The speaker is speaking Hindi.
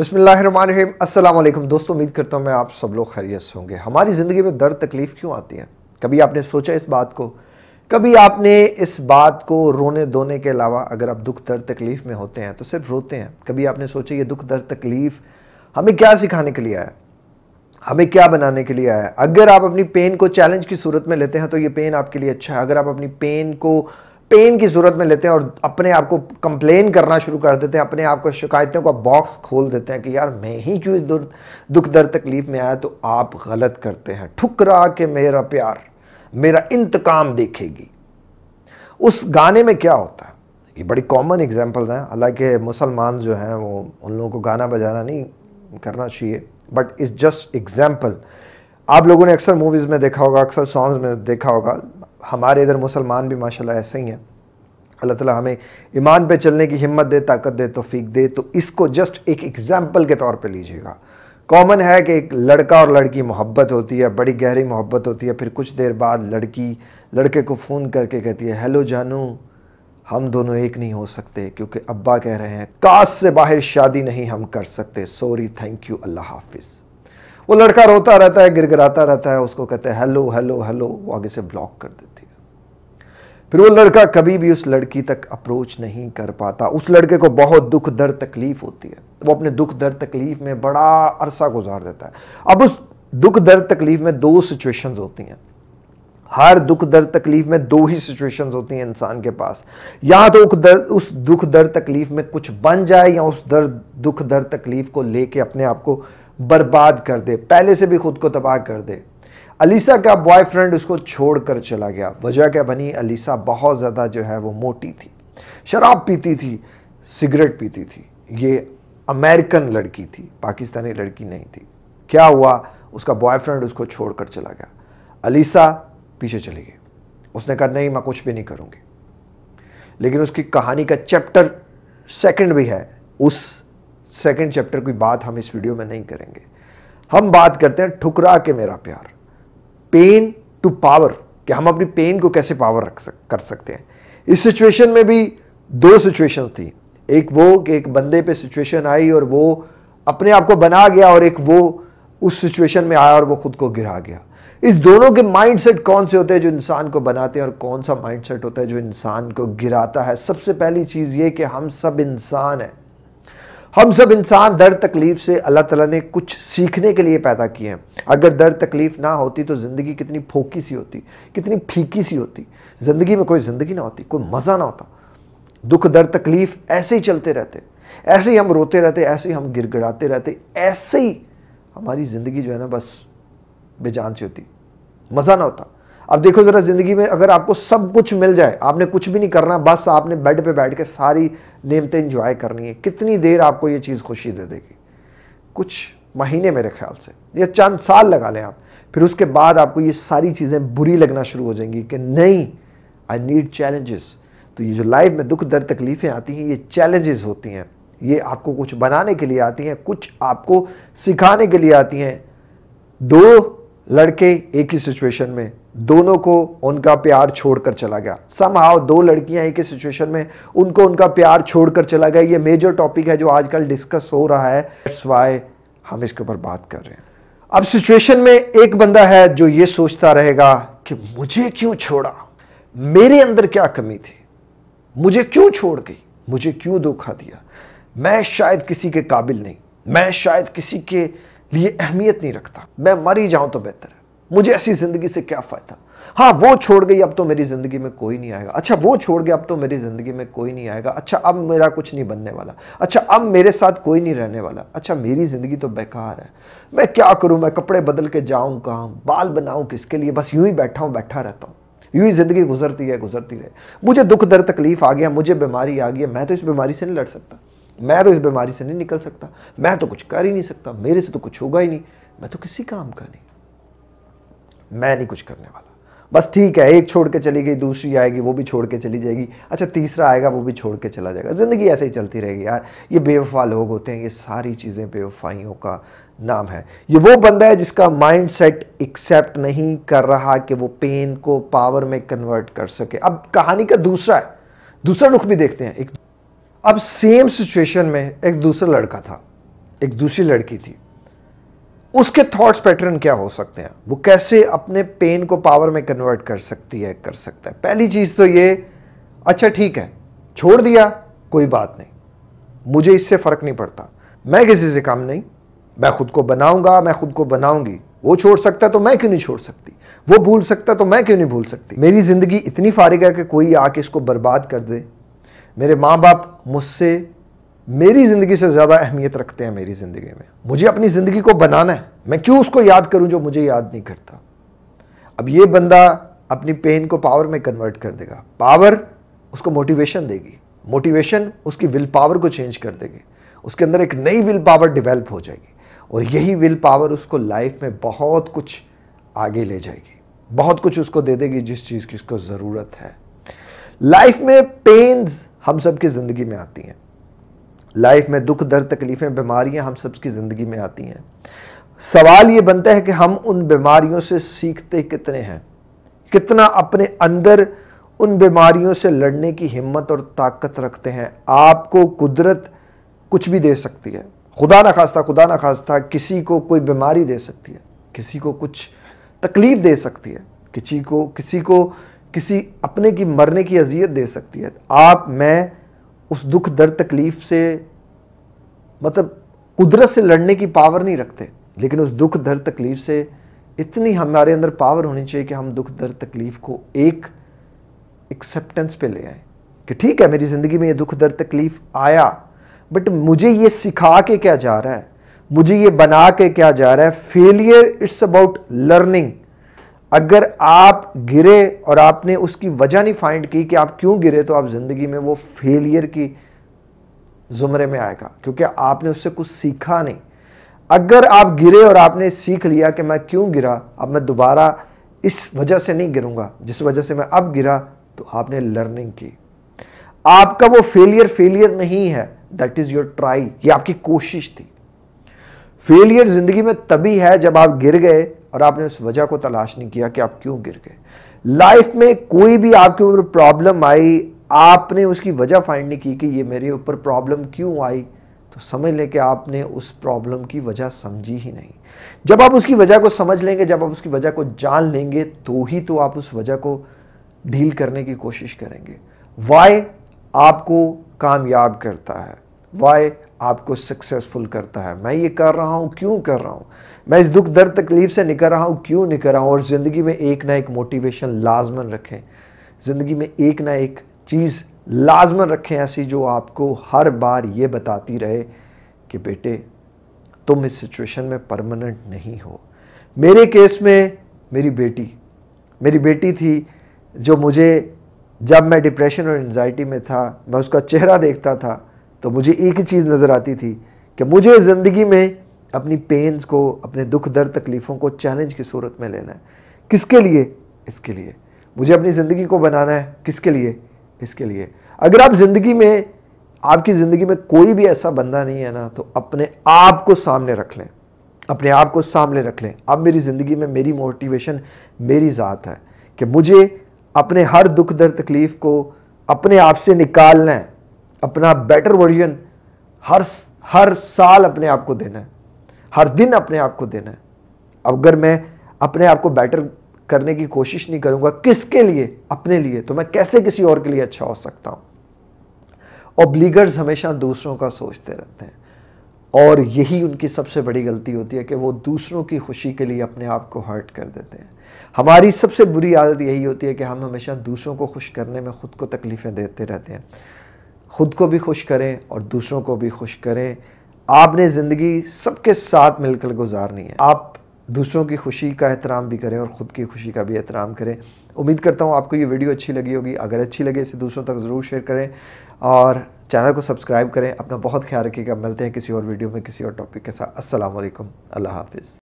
अस्सलाम वालेकुम दोस्तों उम्मीद करता हूँ मैं आप सब लोग खैरियत से होंगे हमारी ज़िंदगी में दर्द तकलीफ़ क्यों आती है कभी आपने सोचा इस बात को कभी आपने इस बात को रोने धोने के अलावा अगर आप दुख दर्द तकलीफ़ में होते हैं तो सिर्फ रोते हैं कभी आपने सोचा ये दुख दर्द तकलीफ़ हमें क्या सिखाने के लिए आया हमें क्या बनाने के लिए आया अगर आप अपनी पेन को चैलेंज की सूरत में लेते हैं तो ये पेन आपके लिए अच्छा है अगर आप अपनी पेन को पेन की सूरत में लेते हैं और अपने आप को कंप्लेन करना शुरू कर देते हैं अपने आप को शिकायतों का बॉक्स खोल देते हैं कि यार मैं ही क्यों इस दुख दर्द तकलीफ़ में आया तो आप गलत करते हैं ठुकरा के मेरा प्यार मेरा इंतकाम देखेगी उस गाने में क्या होता है ये बड़ी कॉमन एग्जाम्पल्स हैं हालांकि मुसलमान जो हैं वो उन लोगों को गाना बजाना नहीं करना चाहिए बट इज़ जस्ट एग्ज़ाम्पल आप लोगों ने अक्सर मूवीज़ में देखा होगा अक्सर सॉन्ग्स में देखा होगा हमारे इधर मुसलमान भी माशाल्लाह ऐसे ही हैं अल्लाह ताला हमें ईमान पे चलने की हिम्मत दे ताकत दे तोफ़ीक दे तो इसको जस्ट एक एग्ज़ाम्पल के तौर पे लीजिएगा कॉमन है कि एक लड़का और लड़की मोहब्बत होती है बड़ी गहरी मोहब्बत होती है फिर कुछ देर बाद लड़की लड़के को फ़ोन करके कहती है हेलो जानू हम दोनों एक नहीं हो सकते क्योंकि अब्बा कह रहे हैं काश से बाहर शादी नहीं हम कर सकते सॉरी थैंक यू अल्लाह हाफिज़ वो लड़का रोता रहता है गिरगिराता रहता है उसको कहते हैं हेलो हेलो हेलो वो आगे से ब्लॉक कर देती है फिर वो लड़का कभी भी उस लड़की तक अप्रोच नहीं कर पाता उस लड़के को बहुत दुख दर्द तकलीफ होती है वो अपने दुख दर्द तकलीफ में बड़ा अरसा गुजार देता है अब उस दुख दर्द तकलीफ में दो सिचुएशंस होती हैं हर दुख दर्द तकलीफ में दो ही सिचुएशंस होती हैं इंसान के पास या तो उस दुख दर्द तकलीफ में कुछ बन जाए या उस दर्द दुख दर्द तकलीफ को लेके अपने आप को बर्बाद कर दे पहले से भी खुद को तबाह कर दे अलीसा का बॉयफ्रेंड उसको छोड़कर चला गया वजह क्या बनी अलीसा बहुत ज़्यादा जो है वो मोटी थी शराब पीती थी सिगरेट पीती थी ये अमेरिकन लड़की थी पाकिस्तानी लड़की नहीं थी क्या हुआ उसका बॉयफ्रेंड उसको छोड़कर चला गया अलीसा पीछे चली गई उसने कहा नहीं मैं कुछ भी नहीं करूँगी लेकिन उसकी कहानी का चैप्टर सेकेंड भी है उस सेकंड चैप्टर की बात हम इस वीडियो में नहीं करेंगे हम बात करते हैं ठुकरा के मेरा प्यार पेन टू पावर कि हम अपनी पेन को कैसे पावर रख सक, कर सकते हैं इस सिचुएशन में भी दो सिचुएशन थी एक वो कि एक बंदे पे सिचुएशन आई और वो अपने आप को बना गया और एक वो उस सिचुएशन में आया और वो खुद को गिरा गया इस दोनों के माइंडसेट कौन से होते हैं जो इंसान को बनाते हैं और कौन सा माइंडसेट होता है जो इंसान को गिराता है सबसे पहली चीज़ ये कि हम सब इंसान हैं हम सब इंसान दर्द तकलीफ़ से अल्लाह ताला ने कुछ सीखने के लिए पैदा किए हैं अगर दर्द तकलीफ़ ना होती तो ज़िंदगी कितनी फोकी सी होती कितनी फीकी सी होती ज़िंदगी में कोई ज़िंदगी ना होती कोई मज़ा ना होता दुख दर्द तकलीफ़ ऐसे ही चलते रहते ऐसे ही हम रोते रहते ऐसे ही हम गिड़गड़ाते रहते ऐसे ही हमारी ज़िंदगी जो है ना बस बेजान सी होती मज़ा ना होता अब देखो ज़रा ज़िंदगी में अगर आपको सब कुछ मिल जाए आपने कुछ भी नहीं करना बस आपने बेड पे बैठ के सारी नेमतें इंजॉय करनी है कितनी देर आपको ये चीज़ खुशी दे देगी कुछ महीने मेरे ख्याल से या चंद साल लगा लें आप फिर उसके बाद आपको ये सारी चीज़ें बुरी लगना शुरू हो जाएंगी कि नहीं आई नीड चैलेंजेस तो ये जो लाइफ में दुख दर्द तकलीफ़ें आती हैं ये चैलेंजेस होती हैं ये आपको कुछ बनाने के लिए आती हैं कुछ आपको सिखाने के लिए आती हैं दो लड़के एक ही सिचुएशन में दोनों को उनका प्यार छोड़कर चला गया समहाव दो लड़कियां एक ही सिचुएशन में उनको उनका प्यार छोड़कर चला गया ये मेजर टॉपिक है जो आजकल डिस्कस हो रहा है दैट्स वाई हम इसके ऊपर बात कर रहे हैं अब सिचुएशन में एक बंदा है जो ये सोचता रहेगा कि मुझे क्यों छोड़ा मेरे अंदर क्या कमी थी मुझे क्यों छोड़ गई मुझे क्यों धोखा दिया मैं शायद किसी के काबिल नहीं मैं शायद किसी के लिए अहमियत नहीं रखता मैं मर ही जाऊं तो बेहतर है मुझे ऐसी ज़िंदगी से क्या फ़ायदा हाँ वो छोड़ गई अब तो मेरी ज़िंदगी में कोई नहीं आएगा अच्छा वो छोड़ गया अब तो मेरी ज़िंदगी में कोई नहीं आएगा अच्छा अब मेरा कुछ नहीं बनने वाला अच्छा अब मेरे साथ कोई नहीं रहने वाला अच्छा मेरी ज़िंदगी तो बेकार है मैं क्या करूँ मैं कपड़े बदल के जाऊँ कहाँ बाल बनाऊँ किसके लिए बस यूं ही बैठा हूँ बैठा रहता हूँ यूं ही ज़िंदगी गुजरती है गुजरती रहे मुझे दुख दर्द तकलीफ़ आ गया मुझे बीमारी आ गई मैं तो इस बीमारी से नहीं लड़ सकता मैं तो इस बीमारी से नहीं निकल सकता मैं तो कुछ कर ही नहीं सकता मेरे से तो कुछ होगा ही नहीं मैं तो किसी काम का नहीं मैं नहीं कुछ करने वाला बस ठीक है एक छोड़ के चली गई दूसरी आएगी वो भी छोड़ के चली जाएगी अच्छा तीसरा आएगा वो भी छोड़ के चला जाएगा ज़िंदगी ऐसे ही चलती रहेगी यार ये बेवफा लोग होते हैं ये सारी चीज़ें बेवफाइयों का नाम है ये वो बंदा है जिसका माइंड सेट एक्सेप्ट नहीं कर रहा कि वो पेन को पावर में कन्वर्ट कर सके अब कहानी का दूसरा है दूसरा रुख भी देखते हैं एक अब सेम सिचुएशन में एक दूसरा लड़का था एक दूसरी लड़की थी उसके थॉट्स पैटर्न क्या हो सकते हैं वो कैसे अपने पेन को पावर में कन्वर्ट कर सकती है कर सकता है पहली चीज़ तो ये अच्छा ठीक है छोड़ दिया कोई बात नहीं मुझे इससे फ़र्क नहीं पड़ता मैं किसी से काम नहीं मैं खुद को बनाऊंगा मैं खुद को बनाऊंगी वो छोड़ सकता है तो मैं क्यों नहीं छोड़ सकती वो भूल सकता है तो मैं क्यों नहीं भूल सकती मेरी ज़िंदगी इतनी फारिग है कि कोई आके इसको बर्बाद कर दे मेरे माँ बाप मुझसे मेरी ज़िंदगी से ज़्यादा अहमियत रखते हैं मेरी ज़िंदगी में मुझे अपनी ज़िंदगी को बनाना है मैं क्यों उसको याद करूँ जो मुझे याद नहीं करता अब ये बंदा अपनी पेन को पावर में कन्वर्ट कर देगा पावर उसको मोटिवेशन देगी मोटिवेशन उसकी विल पावर को चेंज कर देगी उसके अंदर एक नई विल पावर डिवेल्प हो जाएगी और यही विल पावर उसको लाइफ में बहुत कुछ आगे ले जाएगी बहुत कुछ उसको दे देगी जिस चीज़ की उसको ज़रूरत है लाइफ में पेन्स हम सब की ज़िंदगी में आती हैं लाइफ में दुख दर्द तकलीफ़ें बीमारियां हम सब की ज़िंदगी में आती हैं सवाल ये बनता है कि हम उन बीमारियों से सीखते कितने हैं कितना अपने अंदर उन बीमारियों से लड़ने की हिम्मत और ताकत रखते हैं आपको कुदरत कुछ भी दे सकती है खुदा ना खास्ता खुदा ना खास्ता किसी को कोई बीमारी दे सकती है किसी को कुछ तकलीफ़ दे सकती है किसी को किसी को किसी अपने की मरने की अजियत दे सकती है आप मैं उस दुख दर्द तकलीफ से मतलब कुदरत से लड़ने की पावर नहीं रखते लेकिन उस दुख दर्द तकलीफ से इतनी हमारे अंदर पावर होनी चाहिए कि हम दुख दर्द तकलीफ को एक एक्सेप्टेंस पे ले आए कि ठीक है मेरी ज़िंदगी में ये दुख दर्द तकलीफ आया बट मुझे ये सिखा के क्या जा रहा है मुझे ये बना के क्या जा रहा है फेलियर इट्स अबाउट लर्निंग अगर आप गिरे और आपने उसकी वजह नहीं फाइंड की कि आप क्यों गिरे तो आप ज़िंदगी में वो फेलियर की ज़ुमरे में आएगा क्योंकि आपने उससे कुछ सीखा नहीं अगर आप गिरे और आपने सीख लिया कि मैं क्यों गिरा अब मैं दोबारा इस वजह से नहीं गिरूंगा जिस वजह से मैं अब गिरा तो आपने लर्निंग की आपका वो फेलियर फेलियर नहीं है दैट इज़ योर ट्राई ये आपकी कोशिश थी फेलियर ज़िंदगी में तभी है जब आप गिर गए और आपने उस वजह को तलाश नहीं किया कि आप क्यों गिर गए लाइफ में कोई भी आपके ऊपर प्रॉब्लम आई आपने उसकी वजह फाइंड नहीं की कि ये मेरे ऊपर प्रॉब्लम क्यों आई तो समझ लें कि आपने उस प्रॉब्लम की वजह समझी ही नहीं जब आप उसकी वजह को समझ लेंगे जब आप उसकी वजह को जान लेंगे तो ही तो आप उस वजह को डील करने की कोशिश करेंगे वाई आपको कामयाब करता है वाई आपको सक्सेसफुल करता है मैं ये कर रहा हूँ क्यों कर रहा हूँ मैं इस दुख दर्द तकलीफ़ से निकल रहा हूँ क्यों निकल रहा हूँ और ज़िंदगी में एक ना एक मोटिवेशन लाजमन रखें ज़िंदगी में एक ना एक चीज़ लाजमन रखें ऐसी जो आपको हर बार ये बताती रहे कि बेटे तुम इस सिचुएशन में परमानेंट नहीं हो मेरे केस में मेरी बेटी मेरी बेटी थी जो मुझे जब मैं डिप्रेशन और एनजाइटी में था मैं उसका चेहरा देखता था तो मुझे एक ही चीज़ नज़र आती थी कि मुझे ज़िंदगी में अपनी पेंस को अपने दुख दर्द तकलीफ़ों को चैलेंज की सूरत में लेना है किसके लिए इसके लिए मुझे अपनी ज़िंदगी को बनाना है किसके लिए इसके लिए अगर आप ज़िंदगी में आपकी ज़िंदगी में कोई भी ऐसा बंदा नहीं है ना तो अपने आप को सामने रख लें अपने आप को सामने रख लें अब मेरी ज़िंदगी में मेरी मोटिवेशन मेरी ज़ात है कि मुझे अपने हर दुख दर्द तकलीफ़ को अपने आप से निकालना है अपना बेटर वर्जन हर हर साल अपने आप को देना है हर दिन अपने आप को देना है अगर मैं अपने आप को बेटर करने की कोशिश नहीं करूंगा किसके लिए अपने लिए तो मैं कैसे किसी और के लिए अच्छा हो सकता हूँ ऑब्लीगर्स हमेशा दूसरों का सोचते रहते हैं और यही उनकी सबसे बड़ी गलती होती है कि वो दूसरों की खुशी के लिए अपने आप को हर्ट कर देते हैं हमारी सबसे बुरी आदत यही होती है कि हम हमेशा दूसरों को खुश करने में ख़ुद को तकलीफ़ें देते रहते हैं ख़ुद को भी खुश करें और दूसरों को भी खुश करें आपने ज़िंदगी सबके साथ मिलकर गुजारनी है आप दूसरों की खुशी का एहतराम भी करें और ख़ुद की खुशी का भी एहतराम करें उम्मीद करता हूँ आपको ये वीडियो अच्छी लगी होगी अगर अच्छी लगे इसे दूसरों तक ज़रूर शेयर करें और चैनल को सब्सक्राइब करें अपना बहुत ख्याल रखिएगा मिलते हैं किसी और वीडियो में किसी और टॉपिक के साथ असल अल्लाह हाफिज़